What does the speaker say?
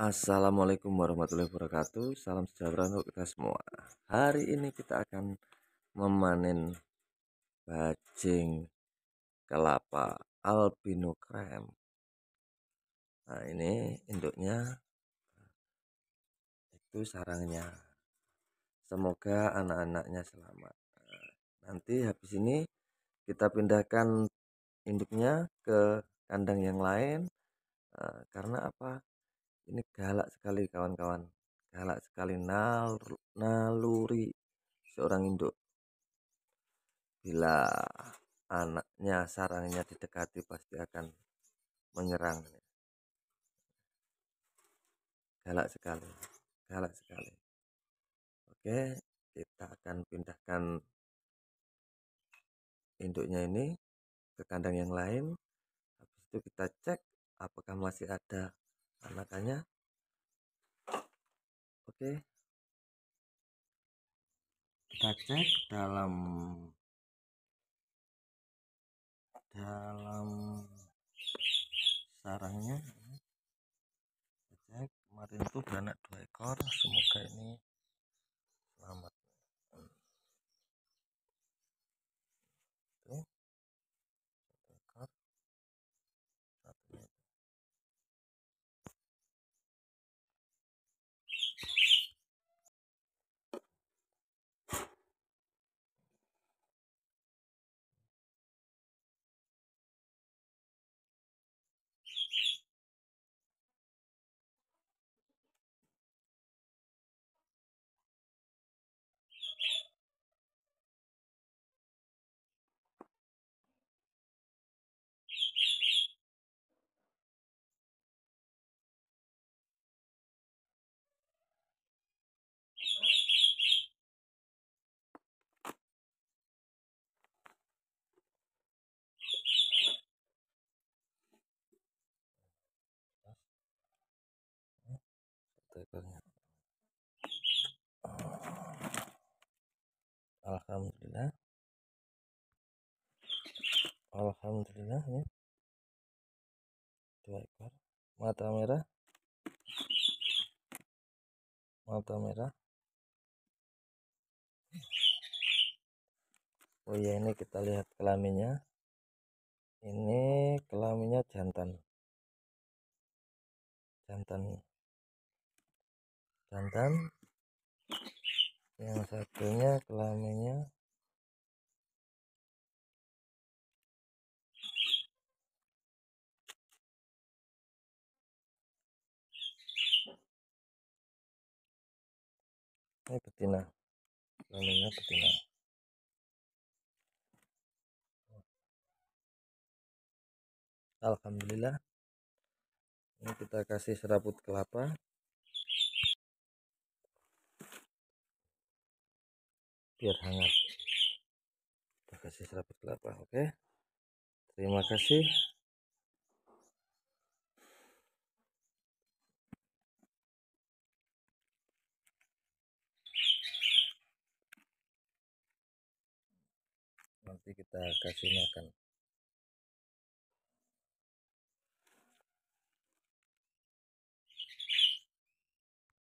Assalamualaikum warahmatullahi wabarakatuh Salam sejahtera untuk kita semua Hari ini kita akan memanen bajing kelapa albino krem Nah ini induknya Itu sarangnya Semoga anak-anaknya selamat Nanti habis ini kita pindahkan induknya ke kandang yang lain eh, Karena apa? ini galak sekali kawan-kawan galak sekali nal naluri seorang induk bila anaknya sarangnya didekati pasti akan menyerang galak sekali galak sekali oke kita akan pindahkan induknya ini ke kandang yang lain habis itu kita cek apakah masih ada anakannya, oke kita cek dalam dalam sarangnya kita cek kemarin tuh beranak dua ekor semoga ini selamat Oh. alhamdulillah alhamdulillah ya dua ekor mata merah mata merah oh ya ini kita lihat kelaminnya ini kelaminnya jantan jantan jantan yang satunya kelaminnya ini eh, betina kelaminnya betina Alhamdulillah ini kita kasih serabut kelapa biar hangat kita kasih serabut kelapa oke okay? terima kasih nanti kita kasih makan